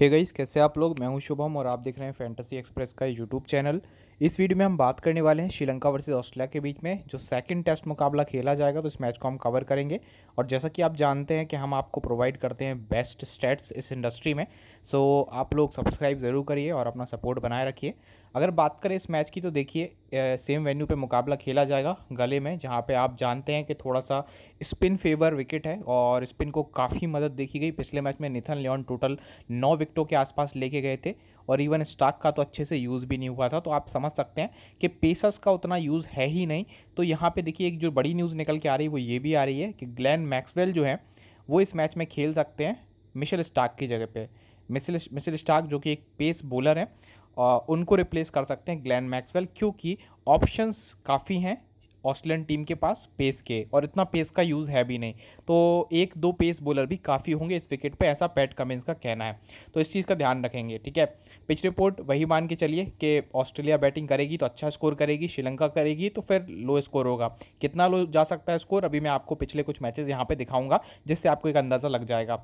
हे hey गईस कैसे आप लोग मैं हूं शुभम और आप देख रहे हैं फैंटेसी एक्सप्रेस का यूट्यूब चैनल इस वीडियो में हम बात करने वाले हैं श्रीलंका वर्सेज ऑस्ट्रेलिया के बीच में जो सेकंड टेस्ट मुकाबला खेला जाएगा तो इस मैच को हम कवर करेंगे और जैसा कि आप जानते हैं कि हम आपको प्रोवाइड करते हैं बेस्ट स्टेट्स इस इंडस्ट्री में सो आप लोग सब्सक्राइब ज़रूर करिए और अपना सपोर्ट बनाए रखिए अगर बात करें इस मैच की तो देखिए सेम वेन्यू पर मुकाबला खेला जाएगा गले में जहाँ पर आप जानते हैं कि थोड़ा सा स्पिन फेवर विकेट है और स्पिन को काफ़ी मदद देखी गई पिछले मैच में निथन लियॉन टोटल नौ विकेटों के आसपास लेके गए थे और इवन स्टॉक का तो अच्छे से यूज़ भी नहीं हुआ था तो आप समझ सकते हैं कि पेसस का उतना यूज़ है ही नहीं तो यहाँ पे देखिए एक जो बड़ी न्यूज़ निकल के आ रही है वो ये भी आ रही है कि ग्लैन मैक्सवेल जो है वो इस मैच में खेल सकते हैं मिशल स्टाक की जगह पर मिसल मिशेल स्टाक जो कि एक पेस बॉलर हैं उनको रिप्लेस कर सकते हैं ग्लैन मैक्सवेल क्योंकि ऑप्शंस काफ़ी हैं ऑस्ट्रेलियन टीम के पास पेस के और इतना पेस का यूज़ है भी नहीं तो एक दो पेस बॉलर भी काफ़ी होंगे इस विकेट पे ऐसा पैट कमिंस का कहना है तो इस चीज़ का ध्यान रखेंगे ठीक है पिच रिपोर्ट वही मान के चलिए कि ऑस्ट्रेलिया बैटिंग करेगी तो अच्छा स्कोर करेगी श्रीलंका करेगी तो फिर लो स्कोर होगा कितना लो जा सकता है स्कोर अभी मैं आपको पिछले कुछ मैचेज यहाँ पर दिखाऊँगा जिससे आपको एक अंदाज़ा लग जाएगा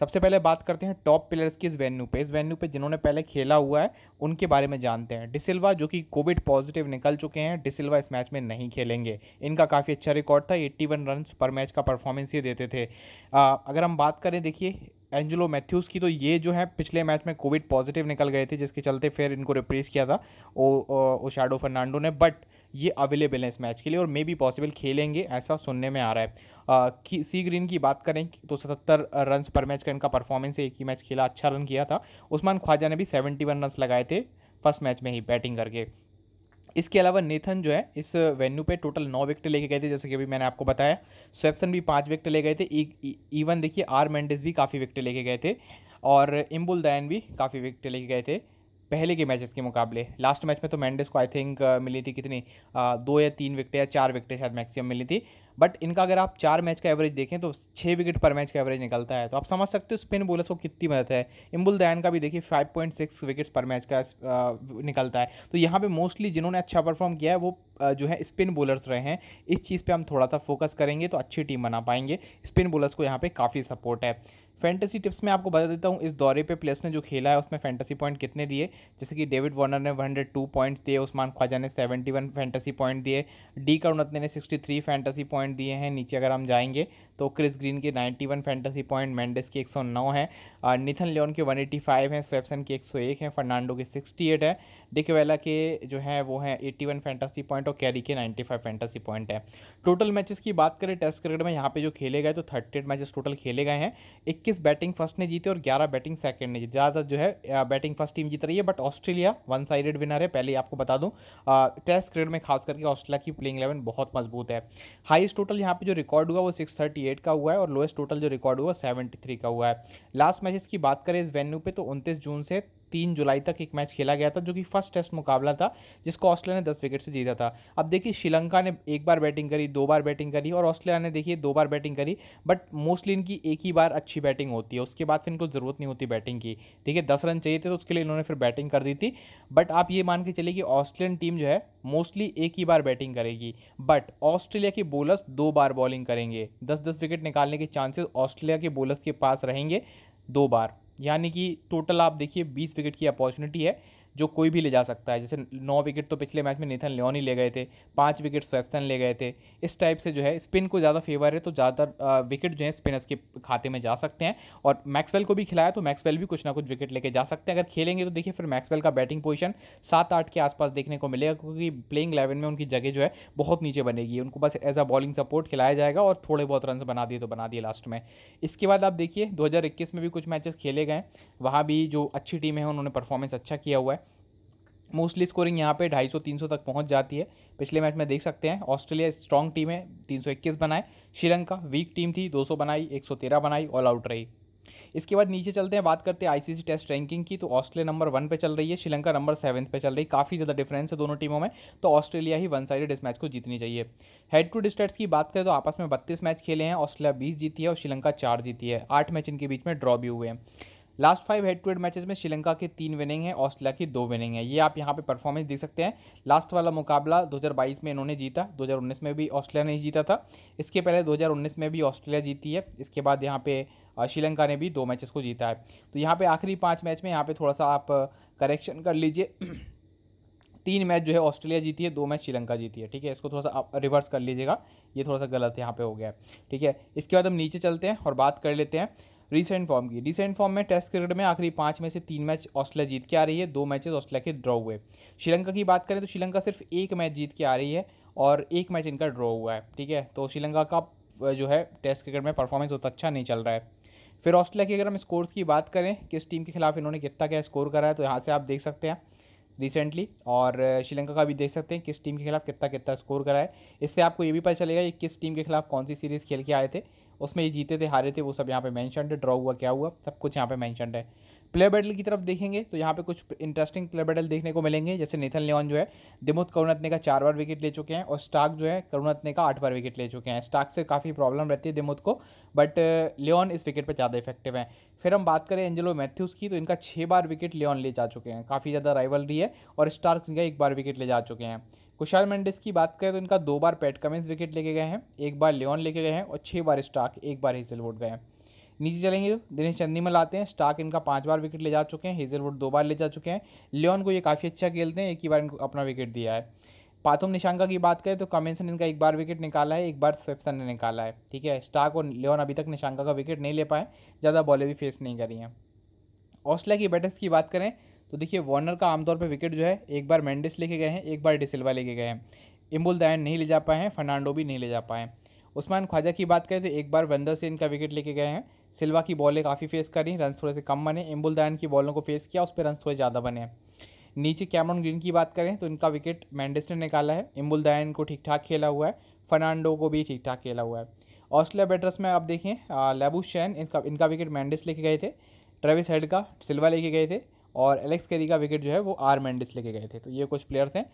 सबसे पहले बात करते हैं टॉप प्लेयर्स की इस वेन्यू पे इस वेन्यू पे जिन्होंने पहले खेला हुआ है उनके बारे में जानते हैं डिसिल्वा जो कि कोविड पॉजिटिव निकल चुके हैं डिसिल्वा इस मैच में नहीं खेलेंगे इनका काफ़ी अच्छा रिकॉर्ड था एट्टी वन रन पर मैच का परफॉर्मेंस ये देते थे आ, अगर हम बात करें देखिए एंजलो मैथ्यूज़ की तो ये जो है पिछले मैच में कोविड पॉजिटिव निकल गए थे जिसके चलते फिर इनको रिप्लेस किया था ओ ओशाडो फर्नांडो ने बट ये अवेलेबल हैं इस मैच के लिए और मे बी पॉसिबल खेलेंगे ऐसा सुनने में आ रहा है कि सी ग्रीन की बात करें तो सतहत्तर रन पर मैच का इनका परफॉर्मेंस है एक ही मैच खेला अच्छा रन किया था उस्मान ख्वाजा ने भी सेवेंटी वन रन लगाए थे फर्स्ट मैच में ही बैटिंग करके इसके अलावा नेथन जो है इस वेन्यू पे टोटल नौ विकेट लेके गए थे जैसे कि अभी मैंने आपको बताया स्वेप्सन भी पाँच विकेट ले गए थे एक, इवन e, देखिए आर मेंडिस भी काफ़ी विकेट लेके गए थे और इम्बुल दैन भी काफ़ी विकेट लेके गए थे पहले के मैचेस के मुकाबले लास्ट मैच में तो मैंडेस को आई थिंक uh, मिली थी कितनी uh, दो या तीन विकेट या चार विकेट शायद मैक्सिमम मिली थी बट इनका अगर आप चार मैच का एवरेज देखें तो छः विकेट पर मैच का एवरेज निकलता है तो आप समझ सकते हो स्पिन बोलर्स को कितनी मदद है इम्बुल दयान का भी देखिए 5.6 विकेट्स पर मैच का uh, निकलता है तो यहाँ पे मोस्टली जिन्होंने अच्छा परफॉर्म किया है वो जो है स्पिन बोलर्स रहे हैं इस चीज़ पर हम थोड़ा सा फोकस करेंगे तो अच्छी टीम बना पाएंगे स्पिन बोलर्स को यहाँ पर काफ़ी सपोर्ट है फैंटेसी टिप्स में आपको बता देता हूँ इस दौरे पे प्लेस ने जो खेला है उसमें फैंटेसी पॉइंट कितने दिए जैसे कि डेविड वार्नर ने 102 पॉइंट दिए उस्मान ख्वाजा ने 71 फैंटेसी पॉइंट दिए डी करुणत ने 63 फैंटेसी पॉइंट दिए हैं नीचे अगर हम जाएंगे तो क्रिस ग्रीन के 91 फैंटेसी पॉइंट मेंडेस के 109 हैं निथन लियोन के 185 हैं स्वेप्सन के 101 हैं फर्नांडो के 68 है डिकवेला के जो है वो है 81 फैंटेसी पॉइंट और कैरी के 95 फैंटेसी पॉइंट है टोटल मैचेस की बात करें टेस्ट क्रिकेट में यहाँ पे जो खेले गए तो थर्टी मैचेस टोटल खेले गए हैं इक्कीस बैटिंग फर्स्ट ने जीते और ग्यारह बैटिंग सेकेंड ने जीते ज़्यादातर जो है बैटिंग फर्स्ट टीम जीत रही है but Australia one sided winner है पहले आपको बता दूँ टेस्ट क्रिकेट में खास करके ऑस्ट्रेलिया की प्लेइंग इलेवन बहुत मजबूत है हाइस्ट टोटल यहाँ पर जो रिकॉर्ड हुआ वो सिक्स थर्टी एट का हुआ है और लोएस्ट टोटल जो रिकॉर्ड हुआ सेवेंटी थ्री का हुआ है लास्ट मैचेस की बात करें इस वेन्यू पे तो उनतीस जून से तीन जुलाई तक एक मैच खेला गया था जो कि फर्स्ट टेस्ट मुकाबला था जिसको ऑस्ट्रेलिया ने दस विकेट से जीता था अब देखिए श्रीलंका ने एक बार बैटिंग करी दो बार बैटिंग करी और ऑस्ट्रेलिया ने देखिए दो बार बैटिंग करी बट मोस्टली इनकी एक ही बार अच्छी बैटिंग होती है उसके बाद फिर इनको ज़रूरत नहीं होती बैटिंग की ठीक है दस रन चाहिए थे तो उसके लिए इन्होंने फिर बैटिंग कर दी थी बट आप ये मान के चलिए कि ऑस्ट्रेलियन टीम जो है मोस्टली एक ही बार बैटिंग करेगी बट ऑस्ट्रेलिया के बोलर्स दो बार बॉलिंग करेंगे दस दस विकेट निकालने के चांसेस ऑस्ट्रेलिया के बोलर्स के पास रहेंगे दो बार यानी कि टोटल आप देखिए बीस विकेट की अपॉर्चुनिटी है जो कोई भी ले जा सकता है जैसे नौ विकेट तो पिछले मैच में नेथन लियोन ही ले गए थे पाँच विकेट स्वेप्सन ले गए थे इस टाइप से जो है स्पिन को ज़्यादा फेवर है तो ज़्यादातर विकेट जो है स्पिनर्स के खाते में जा सकते हैं और मैक्सवेल को भी खिलाया तो मैक्सवेल भी कुछ ना कुछ विकेट लेके जा सकते हैं अगर खेलेंगे तो देखिए फिर मैक्सवेल का बैटिंग पोजिशन सात आठ के आसपास देखने को मिलेगा क्योंकि प्लेइंग इलेवन में उनकी जगह जो है बहुत नीचे बनेगी उनको बस एज अ बॉलिंग सपोर्ट खिलाया जाएगा और थोड़े बहुत रन बना दिए तो बना दिए लास्ट में इसके बाद आप देखिए दो में भी कुछ मैचेस खेले गए वहाँ भी जो अच्छी टीमें हैं उन्होंने परफॉर्मेंस अच्छा किया हुआ है मोस्टली स्कोरिंग यहाँ पे 250 300 तक पहुँच जाती है पिछले मैच में देख सकते हैं ऑस्ट्रेलिया स्ट्रॉन्ग टीम है 321 बनाए श्रीलंका वीक टीम थी 200 बनाई 113 बनाई ऑल आउट रही इसके बाद नीचे चलते हैं बात करते हैं आईसीसी टेस्ट रैंकिंग की तो ऑस्ट्रेलिया नंबर वन पे चल रही है श्रीलंका नंबर सेवन्थ पे चल रही है काफ़ी ज़्यादा डिफरेंस है दोनों टीमों में तो ऑस्ट्रेलिया ही वन साइडेड इस मैच को जीतनी चाहिए हेड टू डिस्टेट्स की बात करें तो आपस में बत्तीस मैच खेले हैं ऑस्ट्रेलिया बीस जीती है और श्रीलंका चार जीती है आठ मैच इनके बीच में ड्रॉ भी हुए हैं last five head to head matches में श्रीलंका की तीन विनिंग है ऑस्ट्रेलिया की दो विनिंग है ये आप यहाँ पे परफॉर्मेंस देख सकते हैं लास्ट वाला मुकाबला 2022 में इन्होंने जीता 2019 में भी ऑस्ट्रेलिया ने जीता था इसके पहले 2019 में भी ऑस्ट्रेलिया जीती है इसके बाद यहाँ पे श्रीलंका ने भी दो मैचेस को जीता है तो यहाँ पर आखिरी पाँच मैच में यहाँ पर थोड़ा सा आप करेक्शन कर लीजिए तीन मैच जो है ऑस्ट्रेलिया जीती है दो मैच श्रीलंका जीती है ठीक है इसको थोड़ा सा आप रिवर्स कर लीजिएगा ये थोड़ा सा गलत यहाँ पे हो गया है ठीक है इसके बाद हम नीचे चलते हैं और बात कर लेते हैं रिसेंट फॉर्म की रिसेंट फॉर्म में टेस्ट क्रिकेट में आखिरी पाँच में से तीन मैच ऑस्ट्रेलिया जीत के आ रही है दो मैचेस ऑस्ट्रेलिया के ड्रॉ हुए श्रीलंका की बात करें तो श्रीलंका सिर्फ एक मैच जीत के आ रही है और एक मैच इनका ड्रॉ हुआ है ठीक है तो श्रीलंका का जो है टेस्ट क्रिकेट में परफॉर्मेंस उतना अच्छा नहीं चल रहा है फिर ऑस्ट्रेलिया की अगर हम स्कोर्स की बात करें किस टीम के खिलाफ इन्होंने कितना क्या स्कोर करा है तो यहाँ से आप देख सकते हैं रिसेंटली और श्रीलंका का भी देख सकते हैं किस टीम के खिलाफ कितना कितना स्कोर करा है इससे आपको ये भी पता चलेगा कि किस टीम के खिलाफ कौन सी सीरीज़ खेल के आए थे उसमें ये जीते थे हारे थे वो सब यहाँ पे मैंशन है ड्रॉ हुआ क्या हुआ सब कुछ यहाँ पे मैंशनड है प्ले बैटल की तरफ देखेंगे तो यहाँ पे कुछ इंटरेस्टिंग प्ले बैटल देखने को मिलेंगे जैसे नेथन लियोन जो है दिमुत करुणत्ने का चार बार विकेट ले चुके हैं और स्टाक जो है करुणत्ने का आठ बार विकेट ले चुके हैं स्टाक से काफ़ी प्रॉब्लम रहती है दिमुत को बट लियोन uh, इस विकेट पर ज़्यादा इफेक्टिव है फिर हम बात करें एंजेलो मैथ्यूज़ की तो इनका छः बार विकेट लियोन ले जा चुके हैं काफ़ी ज़्यादा रही है और स्टार्क इनका एक बार विकेट ले जा चुके हैं कुशाल मेंडिस की बात करें तो इनका दो बार पैट कमिंस विकेट लेके गए हैं एक बार लियोन लेके गए हैं और छः बार स्टार्क एक बार हेजलवुड गए हैं नीचे चलेंगे तो दिनेश चंदीमल आते हैं स्टार्क इनका पांच बार विकेट ले जा चुके हैं हेजलवुड दो बार ले जा चुके हैं लियोन को ये काफ़ी अच्छा खेलते हैं एक ही बार इनको अपना विकेट दिया है पाथुम निशांका की बात करें तो ने इनका एक बार विकेट निकाला है एक बार स्वेप्सन ने निकाला है ठीक है स्टार्क और लियोन अभी तक निशांका का विकेट नहीं ले पाए ज़्यादा बॉलें भी फेस नहीं करी हैं ऑस्ट्रेलिया की बैटर्स की बात करें तो देखिए वार्नर का आमतौर पर विकेट जो है एक बार मैंडिस लेके गए हैं एक बार डिसिल्वा लेके गए हैं इम्बुल दायन नहीं ले जा पाए हैं फर्नांडो भी नहीं ले जा पाए हैं उस्मान ख्वाजा की बात करें तो एक बार वंदर से इनका विकेट लेके गए हैं सिल्वा की बॉलें काफ़ी फेस करी रन थोड़े से कम बने इम्बुल दायन की बॉलों को फेस किया उस पर रन थोड़े ज़्यादा बने नीचे कैमरन ग्रीन की बात करें तो इनका विकेट मैंडिस ने निकाला है इम्बुल दायन को ठीक ठाक खेला हुआ है फर्नांडो को भी ठीक ठाक खेला हुआ है ऑस्ट्रेलिया बैटर्स में आप देखें लेबू शैन इनका इनका विकेट मैंडिस लेके गए थे ट्रेविस हेड का सिल्वा लेके गए थे और एलेक्स कैरी का विकेट जो है वो आर मैंडिस लेके गए थे तो ये कुछ प्लेयर्स हैं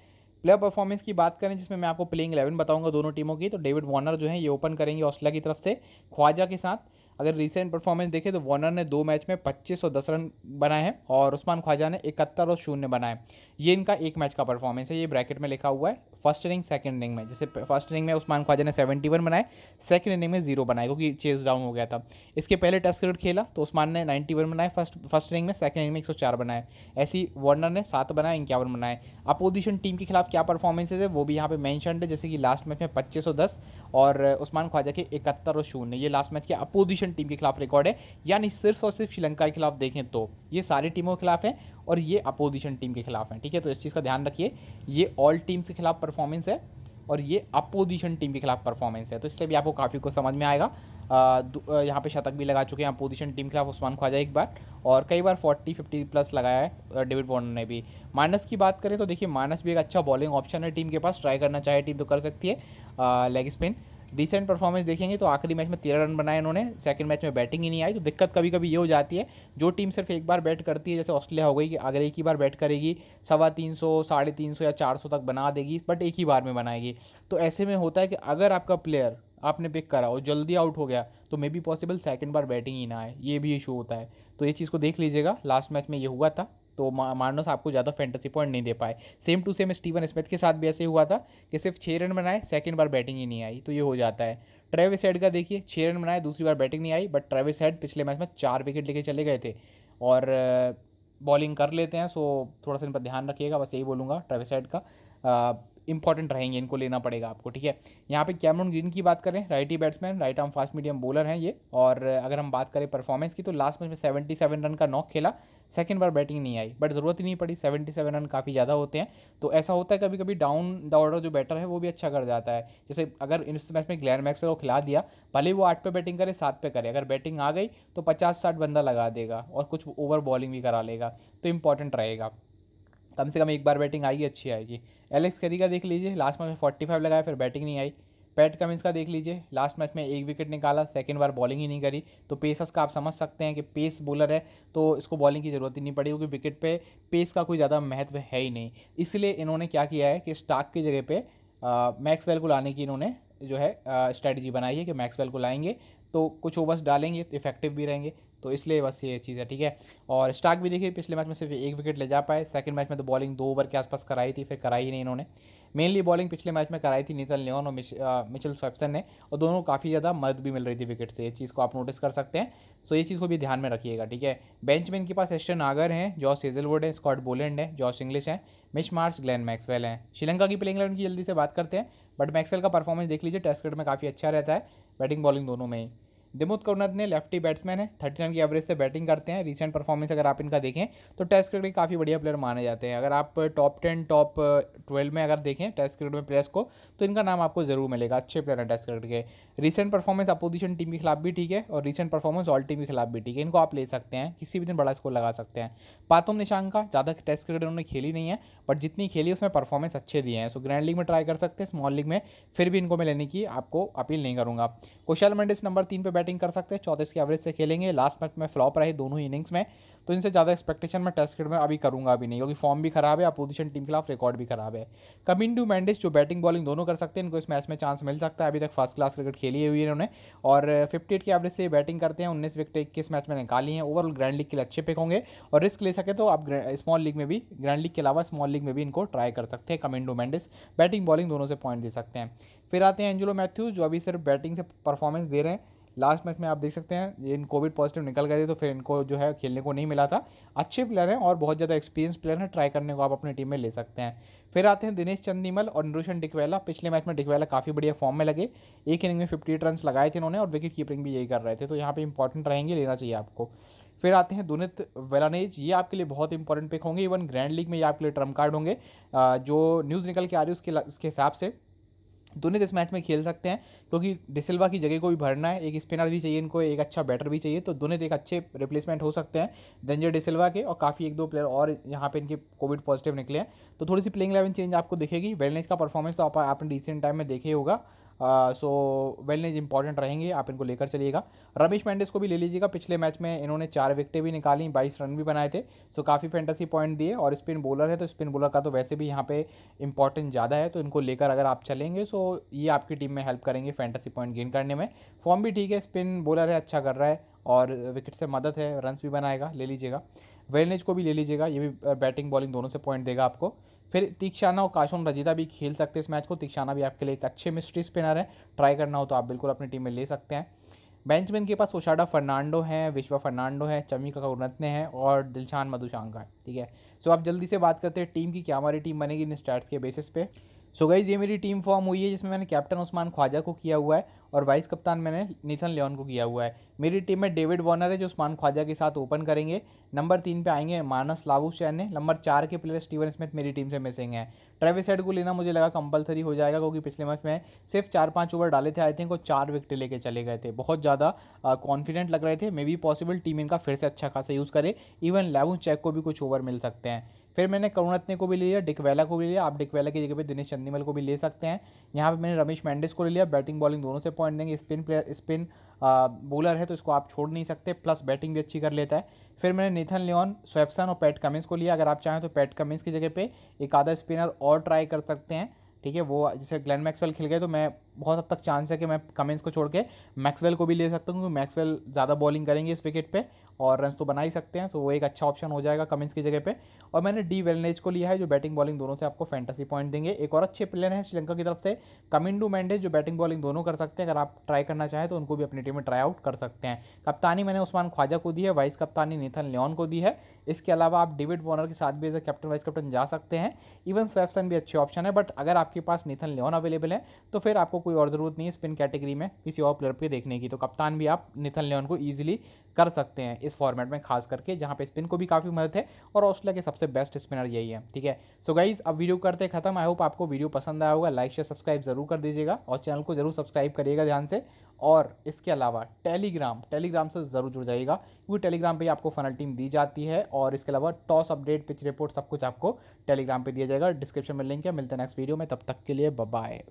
प्लेयर परफॉर्मेंस की बात करें जिसमें मैं आपको प्लेइंग इलेवन बताऊंगा दोनों टीमों की तो डेविड वार्नर जो है ये ओपन करेंगे ऑस्ट्रेलिया की तरफ से ख्वाजा के साथ अगर रिसेंट परफॉर्मेंस देखें तो वार्नर ने दो मैच में पच्चीस और दस रन बनाए हैं और उस्मान ख्वाजा ने इकहत्तर और शून्य बनाए ये इनका एक मैच का परफॉर्मेंस है ये ब्रैकेट में लिखा हुआ है फर्स्ट इनिंग सेकंड इनिंग में जैसे फर्स्ट इनिंग में उस्मान ख्वाजा ने 71 बनाए सेकंड इनिंग में जीरो बनाए क्योंकि चेस डाउन हो गया था इसके पहले टेस्ट क्रिकेट खेला तो उस्मान ने 91 बनाए फर्स्ट फर्स्ट इनिंग में सेकंड इनिंग में 104 बनाए ऐसी वार्नर ने सात बनाए इक्यावन बनाए अपोजिशन टीम के खिलाफ क्या परफॉर्मेंसेज है वो भी यहाँ पे मैंशनड है जैसे कि लास्ट मैच में पच्चीस दस और उस्मान ख्वाजा के इकहत्तर और शून्य ये लास्ट मैच के अपोजिशन टीम के खिलाफ रिकॉर्ड है यानी सिर्फ और सिर्फ श्रीलंका के खिलाफ देखें तो ये सारी टीमों के खिलाफ है और ये अपोजिशन टीम के खिलाफ है ठीक है तो इस चीज़ का ध्यान रखिए ये ऑल टीम्स के खिलाफ परफॉर्मेंस है और ये अपोजिशन टीम के खिलाफ परफॉर्मेंस है तो इसलिए भी आपको काफ़ी कुछ समझ में आएगा यहाँ पे शतक भी लगा चुके हैं अपोजिशन टीम के खिलाफ उस्मान ख्वाजा एक बार और कई बार 40 50 प्लस लगाया है डेविड वॉर्नर ने भी माइनस की बात करें तो देखिए माइनस भी एक अच्छा बॉलिंग ऑप्शन है टीम के पास ट्राई करना चाहे टीम तो कर सकती है लेग स्पिन रिसेंट परफॉर्मेंस देखेंगे तो आखिरी मैच में तेरह रन बनाए इन्होंने सेकंड मैच में बैटिंग ही नहीं आई तो दिक्कत कभी कभी ये हो जाती है जो टीम सिर्फ एक बार बैट करती है जैसे ऑस्ट्रेलिया हो गई कि अगर एक ही बार बैट करेगी सवा तीन सौ साढ़े तीन सौ या चार सौ तक बना देगी बट एक ही बार में बनाएगी तो ऐसे में होता है कि अगर आपका प्लेयर आपने पिक करा और जल्दी आउट हो गया तो मे बी पॉसिबल सेकेंड बार बैटिंग ही ना आए ये भी इशू होता है तो ये चीज़ को देख लीजिएगा लास्ट मैच में ये हुआ था तो मार्नोस आपको ज़्यादा फैंटेसी पॉइंट नहीं दे पाए same to same Steven Smith के साथ भी ऐसे हुआ था कि सिर्फ छः रन बनाए सेकेंड बार बैटिंग ही नहीं आई तो ये हो जाता है ट्रेविस हेड का देखिए छः रन बनाए दूसरी बार बैटिंग नहीं आई बट ट्रेविस हेड पिछले मैच में चार विकेट लेके चले गए थे और बॉलिंग uh, कर लेते हैं सो थोड़ा सा इन पर ध्यान रखिएगा बस यही बोलूँगा ट्रेविस हेड का uh, इंपॉर्टेंट रहेंगे इनको लेना पड़ेगा आपको ठीक है यहाँ पे कैमरून ग्रीन की बात करें righty batsman right arm fast medium bowler हैं ये और अगर हम बात करें परफॉर्मेंस की तो लास्ट मैच में सेवेंटी सेवन रन का नॉक खेला सेकेंड बार बैटिंग नहीं आई बट ज़रूरत ही नहीं पड़ी सेवेंटी सेवन रन काफ़ी ज़्यादा होते हैं तो ऐसा होता है कभी कभी डाउन द ऑर्डर जो बैटर है वो भी अच्छा कर जाता है जैसे अगर इस मैच में ग्लैन मैक्स को खिला दिया भले वो आठ पे बैटिंग करे सात पे करे अगर बैटिंग आ गई तो पचास साठ बंदा लगा देगा और कुछ ओवर बॉलिंग भी करा लेगा तो इंपॉर्टेंट रहेगा कम से कम एक बार बैटिंग आएगी अच्छी आएगी एलेक्स करी का देख लीजिए लास्ट मैच में फोर्टी फाइव लगाया फिर बैटिंग नहीं आई पैट कमिंस का देख लीजिए लास्ट मैच में एक विकेट निकाला सेकेंड बार बॉलिंग ही नहीं करी तो पेसर्स का आप समझ सकते हैं कि पेस बॉलर है तो इसको बॉलिंग की ज़रूरत ही नहीं पड़ी क्योंकि विकेट पे पेस का कोई ज़्यादा महत्व है ही नहीं इसलिए इन्होंने क्या किया है कि स्टाक की जगह पर मैक्सवेल को लाने की इन्होंने जो है स्ट्रैटेजी बनाई है कि मैक्सवेल को लाएंगे तो कुछ ओवर्स डालेंगे तो इफेक्टिव भी रहेंगे तो इसलिए बस ये चीज़ है ठीक है और स्टार्क भी देखिए पिछले मैच में सिर्फ एक विकेट ले जा पाए सेकंड मैच में तो बॉलिंग दो ओवर के आसपास कराई थी फिर कराई ही नहीं इन्होंने मेनली बॉलिंग पिछले मैच में कराई थी नीतल लियोन और मिश, मिचल स्वैप्सन ने और दोनों काफ़ी ज़्यादा मदद भी मिल रही थी विकेट से ये चीज़ को आप नोटिस कर सकते हैं सो ये चीज़ को भी ध्यान में रखिएगा ठीक है बेंच में इनके पास एस्टन आगर हैं जॉस हेजलवुड है स्कॉट बोलेंड है जॉस इंग्लिश है मिश मार्च ग्लैन मैक्सवेल हैं श्रीलंका की प्लेइंग इलेवन की जल्दी से बात करते हैं बट मैक्सवेल का परफॉर्मेंस देख लीजिए टेस्ट क्रिकेट में काफ़ी अच्छा रहता है बैटिंग बॉलिंग दोनों में ही दिमुत करुणत ने लेफ्टी बैट्समैन है थर्टी रन की एवरेज से बैटिंग करते हैं रिसेंट परफॉर्मेंस अगर आप इनका देखें तो टेस्ट क्रिकेट के काफ़ी बढ़िया प्लेयर माने जाते हैं अगर आप टॉप टेन टॉप ट्वेल्व में अगर देखें टेस्ट क्रिकेट में प्लेयर्स को तो इनका नाम आपको जरूर मिलेगा अच्छे प्लेयर हैं टेस्ट क्रिकेट के रिसेंट परफॉर्मेंस अपोजिशन टीम के खिलाफ भी ठीक है और रिसेंट परफॉर्मेंस ऑल टीम के खिलाफ भी ठीक है इनको आप ले सकते हैं किसी भी दिन बड़ा स्कोर लगा सकते हैं पातुम निशान का ज़्यादा टेस्ट क्रिकेट उन्होंने खेली नहीं है बट जितनी खेली उसमें परफॉर्मेंस अच्छे दिए हैं सो ग्रैंड लीग में ट्राई कर सकते हैं स्मॉल लीग में फिर भी इनको मैं लेने की आपको अपील नहीं करूँगा कुशल मंडिस नंबर तीन पर बैठ बैटिंग कर सकते हैं चौतीस की एवरेज से खेलेंगे लास्ट मैच में फ्लॉप रहे दोनों इनिंग्स में तो इनसे ज़्यादा एक्सपेक्टेशन मैं टेस्ट क्रिकेट में अभी करूंगा भी नहीं क्योंकि फॉर्म भी खराब है अपोजिशन टीम के खिलाफ रिकॉर्ड भी खराब है टू मैंडिस जो बैटिंग बॉलिंग दोनों कर सकते हैं इनको इस मैच में चांस मिल सकता है अभी तक फर्स्ट क्लास क्रिकेट खेली हुई है इन्होंने और फिफ्टी की एवरेज से बैटिंग करते हैं उन्नीस विकेट इक्कीस मैच में निकाली हैं ओवरऑल ग्रैंड लीग के लिए अच्छे पिक होंगे और रिस्क ले सके तो आप स्मॉल लीग में भी ग्रैंड लीग के अलावा स्मॉल लीग में भी इनको ट्राई कर सकते हैं टू मैंडिस बैटिंग बॉलिंग दोनों से पॉइंट दे सकते हैं फिर आते हैं एंजिलो मैथ्यूज जो अभी सिर्फ बैटिंग से परफॉर्मेंस दे रहे हैं लास्ट मैच में आप देख सकते हैं इन कोविड पॉजिटिव निकल गए थे तो फिर इनको जो है खेलने को नहीं मिला था अच्छे प्लेयर हैं और बहुत ज़्यादा एक्सपीरियंस प्लेयर हैं ट्राई करने को आप अपनी टीम में ले सकते हैं फिर आते हैं दिनेश चंदीमल और नरोशन डिकवेला पिछले मैच में डिकवेला काफ़ी बढ़िया फॉर्म में लगे एक इनिंग में फिफ्टी रन लगाए थे इन्होंने और विकेट कीपिंग भी यही कर रहे थे तो यहाँ पर इंपॉर्टेंट रहेंगे लेना चाहिए आपको फिर आते हैं दुनित वेलानेज ये आपके लिए बहुत इंपॉर्टेंट पिक होंगे इवन ग्रैंड लीग में ये आपके लिए ट्रम्प कार्ड होंगे जो न्यूज़ निकल के आ रही है उसके उसके हिसाब से दोनों इस मैच में खेल सकते हैं क्योंकि डिसिल्वा की जगह को भी भरना है एक स्पिनर भी चाहिए इनको एक अच्छा बैटर भी चाहिए तो दोनों एक अच्छे रिप्लेसमेंट हो सकते हैं जंजय डिसिल्वा के और काफ़ी एक दो प्लेयर और यहाँ पे इनके कोविड पॉजिटिव निकले हैं तो थोड़ी सी प्लेइंग इलेवन चेंज आपको दिखेगी वेलनेस का परफॉर्मेंस तो आप, आपने रिसेंट टाइम में देखे होगा सो वेलनेज इंपॉर्टेंट रहेंगे आप इनको लेकर चलिएगा रमेश मैंडिस को भी ले लीजिएगा पिछले मैच में इन्होंने चार विकटें भी निकाली बाईस रन भी बनाए थे सो काफ़ी फेंटेसी पॉइंट दिए और स्पिन बॉलर है तो स्पिन बॉलर का तो वैसे भी यहाँ पे इंपॉर्टेंट ज़्यादा है तो इनको लेकर अगर आप चलेंगे सो ये आपकी टीम में हेल्प करेंगे फेंटेसी पॉइंट गेन करने में फॉर्म भी ठीक है स्पिन बॉलर है अच्छा कर रहा है और विकेट से मदद है रन्स भी बनाएगा ले लीजिएगा वेलनेज को भी ले लीजिएगा ये भी बैटिंग uh, बॉलिंग दोनों से पॉइंट देगा आपको फिर तीक्षाना और काशुन रजिदा भी खेल सकते हैं इस मैच को तीक्षाना भी आपके लिए एक अच्छे मिस्ट्री स्पिनर है ट्राई करना हो तो आप बिल्कुल अपनी टीम में ले सकते हैं बेंच में इनके पास ओशाडा फर्नांडो हैं विश्वा फर्नांडो है चमिका कौरत्ने हैं और दिलशान मधुशांका है ठीक है सो आप जल्दी से बात करते हैं टीम की क्या हमारी टीम बनेगी इन स्टार्ट के बेसिस पे सो so गाइज ये मेरी टीम फॉर्म हुई है जिसमें मैंने कैप्टन उस्मान ख्वाजा को किया हुआ है और वाइस कप्तान मैंने निथन लियोन को किया हुआ है मेरी टीम में डेविड वॉर्नर है जो उस्मान ख्वाजा के साथ ओपन करेंगे नंबर तीन पे आएंगे मानस लाबू ने नंबर चार के प्लेयर स्टीवन स्मिथ मेरी टीम से मिसिंग है ट्रेविस हेड को लेना मुझे लगा कंपलसरी हो जाएगा क्योंकि पिछले मैच में सिर्फ चार पाँच ओवर डाले थे आई थिंक वो चार विकेट लेके चले गए थे बहुत ज़्यादा कॉन्फिडेंट लग रहे थे मे बी पॉसिबल टीम इनका फिर से अच्छा खासा यूज़ करे इवन लेवन चेक को भी कुछ ओवर मिल सकते हैं फिर मैंने रत्न को भी ले लिया डिकवेला को भी लिया आप डिकवेला की जगह पे दिनेश चंदीमल को भी ले सकते हैं यहाँ पे मैंने रमेश मैंडिस को ले लिया बैटिंग बॉलिंग दोनों से पॉइंट देंगे स्पिन प्लेयर स्पिन बॉलर है तो इसको आप छोड़ नहीं सकते प्लस बैटिंग भी अच्छी कर लेता है फिर मैंने नेथन लियोन स्वेप्सन और पैट कमिंस को लिया अगर आप चाहें तो पैट कमिंस की जगह पर एक आधा स्पिनर और ट्राई कर सकते हैं ठीक है वो जैसे ग्लैन मैक्सवेल खिल गए तो मैं बहुत हद तक चांस है कि मैं कमेंस को छोड़ के मैक्सवेल को भी ले सकता हूँ क्योंकि मैक्सवेल ज़्यादा बॉलिंग करेंगे इस विकेट पे और रन तो बना ही सकते हैं तो वो एक अच्छा ऑप्शन हो जाएगा कमेंस की जगह पे और मैंने डी वेलनेज को लिया है जो बैटिंग बॉलिंग दोनों से आपको फैंटेसी पॉइंट देंगे एक और अच्छे प्लेयर हैं श्रीलंका की तरफ से कमिंडू मैंडेज जो बैटिंग बॉलिंग दोनों कर सकते हैं अगर आप ट्राई करना चाहें तो उनको भी अपनी टीम में ट्राई आउट कर सकते हैं कप्तानी मैंने उस्मान ख्वाजा को दी है वाइस कप्तानी निथन लियन को दी है इसके अलावा आप डेविड वॉर्नर के साथ भी as a captain vice captain जा सकते हैं इवन स्वेफसन भी अच्छे ऑप्शन है बट अगर आपके पास निथन लियन अवेलेबल है तो फिर आपको कोई और ज़रूरत नहीं है स्पिन कैटेगरी में किसी और प्लेयर पे देखने की तो कप्तान भी आप निथन लेन को ईजिली कर सकते हैं इस फॉर्मेट में खास करके जहाँ पे स्पिन को भी काफ़ी मदद है और ऑस्ट्रेलिया के सबसे बेस्ट स्पिनर यही है ठीक है सो गाइज अब वीडियो करते खत्म आई होप आपको वीडियो पसंद आया होगा लाइक शेयर सब्सक्राइब जरूर कर दीजिएगा और चैनल को जरूर सब्सक्राइब करिएगा ध्यान से और इसके अलावा टेलीग्राम टेलीग्राम से ज़रूर जुड़ जाइएगा क्योंकि टेलीग्राम पे आपको फनल टीम दी जाती है और इसके अलावा टॉस अपडेट पिच रिपोर्ट सब कुछ आपको टेलीग्राम पे दिया जाएगा डिस्क्रिप्शन में लिंक है मिलते हैं नेक्स्ट वीडियो में तब तक के लिए बाय